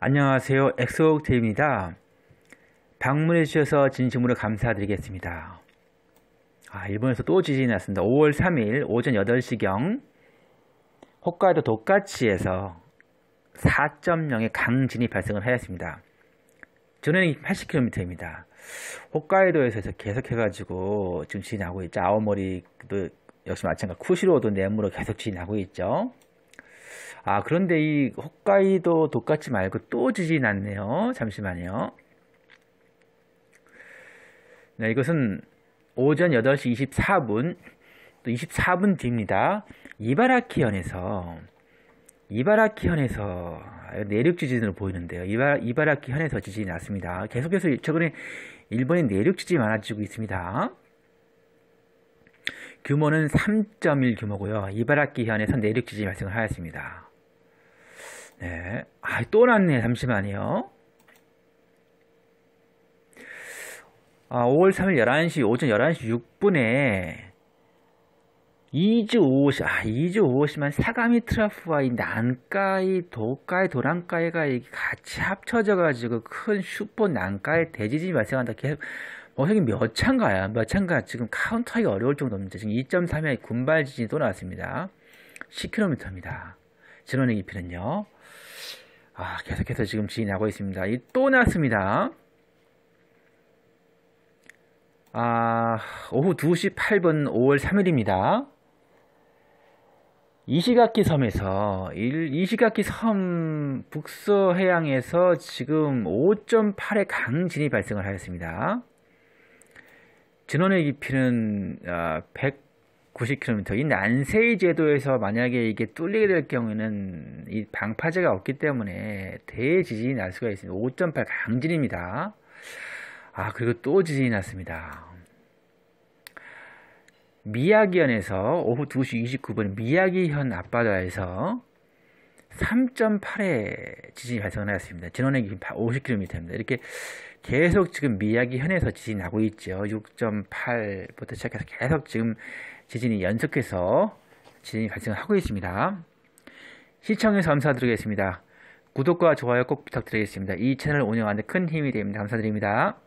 안녕하세요. 엑소옥테입니다. 방문해 주셔서 진심으로 감사드리겠습니다. 아, 일본에서 또 지진이 났습니다. 5월 3일 오전 8시경 홋카이도 도카치에서 4.0의 강진이 발생을 하였습니다. 전해는 80km입니다. 홋카이도에서 계속 해가지고 지금 지진이 나고 있죠. 아오모리도 역시 마찬가지 로 쿠시로도 내무로 계속 지진이 나고 있죠. 아, 그런데 이 홋카이도 도같치 말고 또 지진이 났네요. 잠시만요. 네, 이것은 오전 8시 24분, 또 24분 뒤입니다. 이바라키현에서, 이바라키현에서, 내륙 지진으로 보이는데요. 이바, 이바라키현에서 지진이 났습니다. 계속해서 최근에 일본의 내륙 지진이 많아지고 있습니다. 규모는 3.1 규모고요. 이바라키현에서 내륙 지진이 발생 하였습니다. 네. 아, 또 났네. 잠시만요. 아, 5월 3일 11시, 오전 11시 6분에 2주 5호시, 아, 2주 5호시만 사가미 트라프와 이 난카이, 도카이, 도랑카이가 같이 합쳐져가지고 큰 슈퍼 난카이 대지진이 발생한다. 계속, 뭐, 형이 몇 차인가야? 몇 차인가? 지금 카운터하기 어려울 정도입니다. 지금 2.3의 군발 지진이 또 나왔습니다. 10km입니다. 진원의 깊이는요. 아, 계속해서 지금 지이 나고 있습니다. 또나왔습니다 아, 오후 2시 8분 5월 3일입니다. 이시각기 섬에서 일, 이시각기 섬 북서 해양에서 지금 5.8의 강진이 발생을 하였습니다. 진원의 깊이는 100 9 0 k m 이 난세이 제도에서 만약에 이게 뚫리게 될 경우에는 이 방파제가 없기 때문에 대지진이 날 수가 있습니다. 5.8 강진입니다. 아 그리고 또 지진이 났습니다. 미야기현에서 오후 2시 29분 미야기현 앞바다에서 3.8의 지진이 발생하였습니다. 지난해 50km입니다. 이렇게 계속 지금 미야기 현에서 지진이 나고 있죠. 6.8부터 시작해서 계속 지금 지진이 연속해서 지진이 발생하고 있습니다. 시청해서 감사드리겠습니다. 구독과 좋아요 꼭 부탁드리겠습니다. 이 채널 운영하는 큰 힘이 됩니다. 감사드립니다.